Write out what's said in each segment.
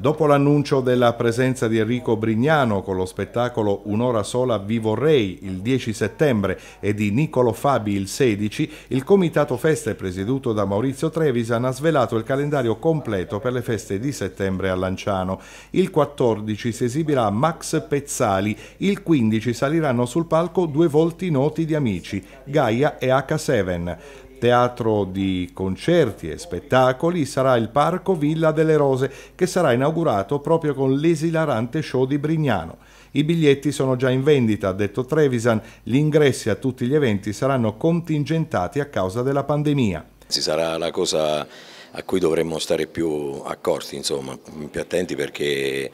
Dopo l'annuncio della presenza di Enrico Brignano con lo spettacolo Un'ora sola vivo vorrei il 10 settembre e di Niccolo Fabi il 16, il Comitato Feste presieduto da Maurizio Trevisan ha svelato il calendario completo per le feste di settembre a Lanciano. Il 14 si esibirà Max Pezzali, il 15 saliranno sul palco due volti noti di amici, Gaia e H7. Teatro di concerti e spettacoli sarà il Parco Villa delle Rose, che sarà inaugurato proprio con l'esilarante show di Brignano. I biglietti sono già in vendita, ha detto Trevisan. Gli ingressi a tutti gli eventi saranno contingentati a causa della pandemia. Si sarà la cosa a cui dovremmo stare più accorti, insomma, più attenti perché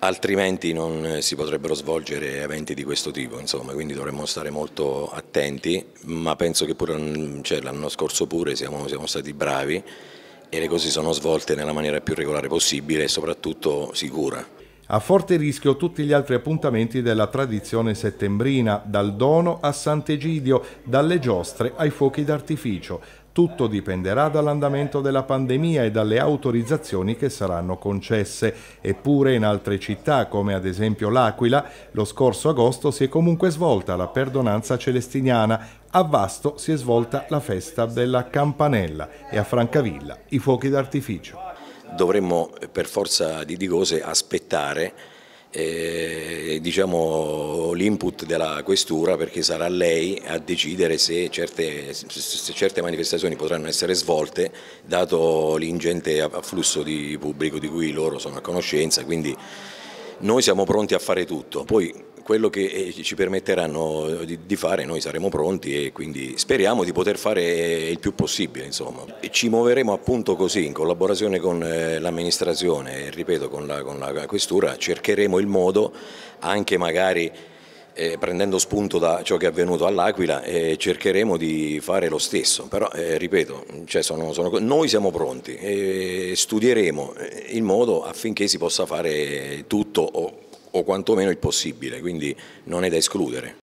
altrimenti non eh, si potrebbero svolgere eventi di questo tipo, insomma, quindi dovremmo stare molto attenti, ma penso che pure mm, cioè, l'anno scorso pure siamo, siamo stati bravi e le cose sono svolte nella maniera più regolare possibile e soprattutto sicura. A forte rischio tutti gli altri appuntamenti della tradizione settembrina, dal dono a Sant'Egidio, dalle giostre ai fuochi d'artificio. Tutto dipenderà dall'andamento della pandemia e dalle autorizzazioni che saranno concesse. Eppure in altre città, come ad esempio l'Aquila, lo scorso agosto si è comunque svolta la perdonanza celestiniana, a Vasto si è svolta la festa della campanella e a Francavilla i fuochi d'artificio. Dovremmo per forza di Digose aspettare eh, diciamo, l'input della questura perché sarà lei a decidere se certe, se certe manifestazioni potranno essere svolte dato l'ingente afflusso di pubblico di cui loro sono a conoscenza. Quindi noi siamo pronti a fare tutto, poi quello che eh, ci permetteranno eh, di fare noi saremo pronti e quindi speriamo di poter fare eh, il più possibile. Insomma. Ci muoveremo appunto così in collaborazione con l'amministrazione e ripeto con la, con la questura cercheremo il modo anche magari eh, prendendo spunto da ciò che è avvenuto all'Aquila eh, cercheremo di fare lo stesso, però eh, ripeto, cioè sono, sono, noi siamo pronti e studieremo eh, il modo affinché si possa fare tutto o, o quantomeno il possibile, quindi non è da escludere.